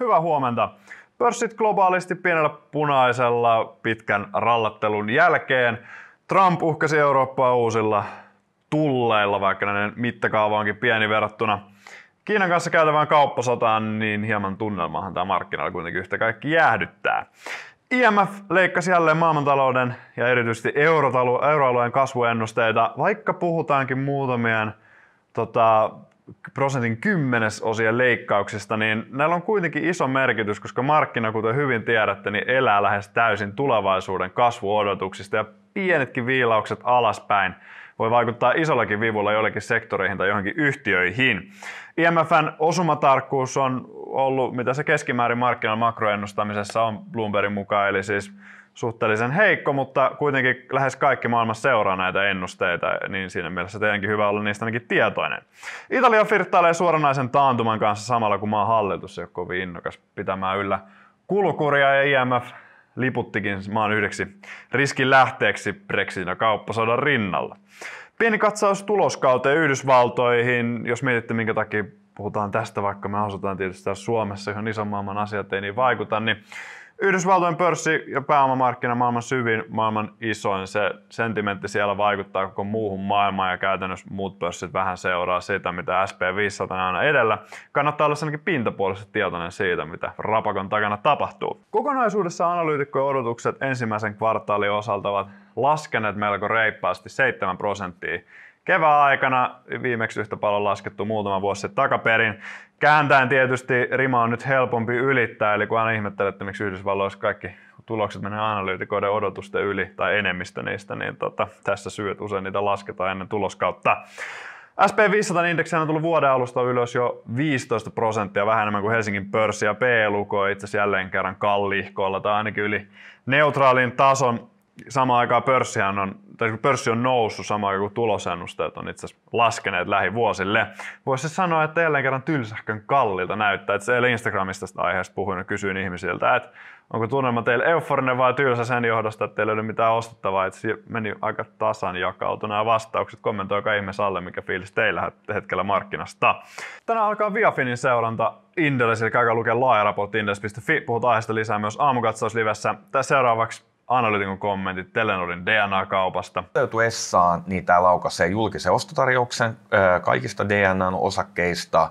Hyvää huomenta. Pörssit globaalisti pienellä punaisella pitkän rallattelun jälkeen. Trump uhkasi Eurooppaa uusilla tulleilla, vaikka näiden mittakaava onkin pieni verrattuna Kiinan kanssa käytävään kauppasotaan, niin hieman tunnelmahan tämä markkinoilla kuitenkin yhtä kaikki jäähdyttää. IMF leikkasi jälleen maailmantalouden ja erityisesti euroalueen kasvuennusteita, vaikka puhutaankin muutamien tota, prosentin kymmenesosien leikkauksista, niin näillä on kuitenkin iso merkitys, koska markkina, kuten hyvin tiedätte, niin elää lähes täysin tulevaisuuden kasvuodotuksista ja pienetkin viilaukset alaspäin voi vaikuttaa isollakin vivulla joillekin sektoreihin tai johonkin yhtiöihin. IMFn osumatarkkuus on ollut, mitä se keskimäärin markkinan makroennustamisessa on Bloombergin mukaan, eli siis suhteellisen heikko, mutta kuitenkin lähes kaikki maailmassa seuraa näitä ennusteita, niin siinä mielessä teidänkin hyvä olla niistä ainakin tietoinen. Italia firttailee suoranaisen taantuman kanssa samalla, kuin maan hallitus joka on kovin innokas pitämään yllä kulukuria ja IMF liputtikin maan yhdeksi riskin lähteeksi Brexitin ja kauppasodan rinnalla. Pieni katsaus tuloskauteen Yhdysvaltoihin, jos mietitte minkä takia puhutaan tästä, vaikka me asutaan tietysti täällä Suomessa, johon ison maailman asiat ei niin vaikuta, niin Yhdysvaltojen pörssi ja pääomamarkkina maailman syvin, maailman isoin, se sentimentti siellä vaikuttaa koko muuhun maailmaan ja käytännössä muut pörssit vähän seuraa sitä, mitä SP500 on aina edellä. Kannattaa olla ainakin pintapuolisesti tietoinen siitä, mitä rapakon takana tapahtuu. Kokonaisuudessa analyytikkojen odotukset ensimmäisen kvartaalin osalta ovat laskeneet melko reippaasti 7 prosenttia kevään aikana viimeksi yhtä paljon laskettu muutama vuosi sitten takaperin. Kääntäen tietysti rima on nyt helpompi ylittää, eli kun aina ihmettelet, että miksi Yhdysvalloissa kaikki tulokset menee analyytikoiden odotusten yli tai enemmistö niistä, niin tota, tässä syy, usein niitä lasketaan ennen tuloskautta. SP500-indeksi on tullut vuoden alusta ylös jo 15 prosenttia, vähän enemmän kuin Helsingin pörssi ja P-luko e itse asiassa jälleen kerran kallihkolla tai ainakin yli neutraalin tason samaan aikaan pörssihän on, tai kun pörssi on noussut samaan aikaan kuin tulosennusteet on itse asiassa laskeneet lähivuosille. Voisi sanoa, että jälleen kerran tylsähkön kallilta näyttää. Että eilen Instagramista tästä aiheesta puhuin ja kysyin ihmisiltä, että onko tunnelma teille euforinen vai tylsä sen johdosta, että teillä ei ole mitään ostettavaa. Että se meni aika tasan jakautuna nämä vastaukset. Kommentoikaa ihmeessä alle, mikä fiilis teillä hetkellä markkinasta. Tänään alkaa Viafinin seuranta Inderes, eli käykää lukea laajaraportti Indeles.fi. Puhutaan aiheesta lisää myös aamukatsauslivessä. Tässä seuraavaksi analytikon kommentit Telenorin DNA-kaupasta. Essaan, niin tämä laukaisee julkisen ostotarjouksen kaikista DNA-osakkeista.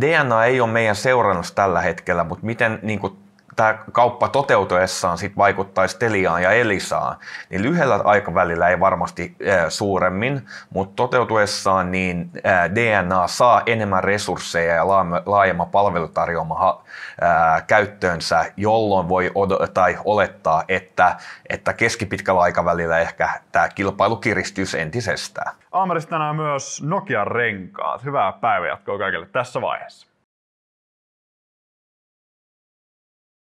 DNA ei ole meidän seurannassa tällä hetkellä, mutta miten niin kuin, tämä kauppa toteutuessaan sit vaikuttaisi Teliaan ja Elisaan, niin lyhyellä aikavälillä ei varmasti ää, suuremmin, mutta toteutuessaan niin ää, DNA saa enemmän resursseja ja laajemman palvelutarjoama ää, käyttöönsä, jolloin voi od- tai olettaa, että, että keskipitkällä aikavälillä ehkä tämä kilpailu kiristyisi entisestään. Aamerissa tänään myös Nokia-renkaat. Hyvää päivänjatkoa kaikille tässä vaiheessa.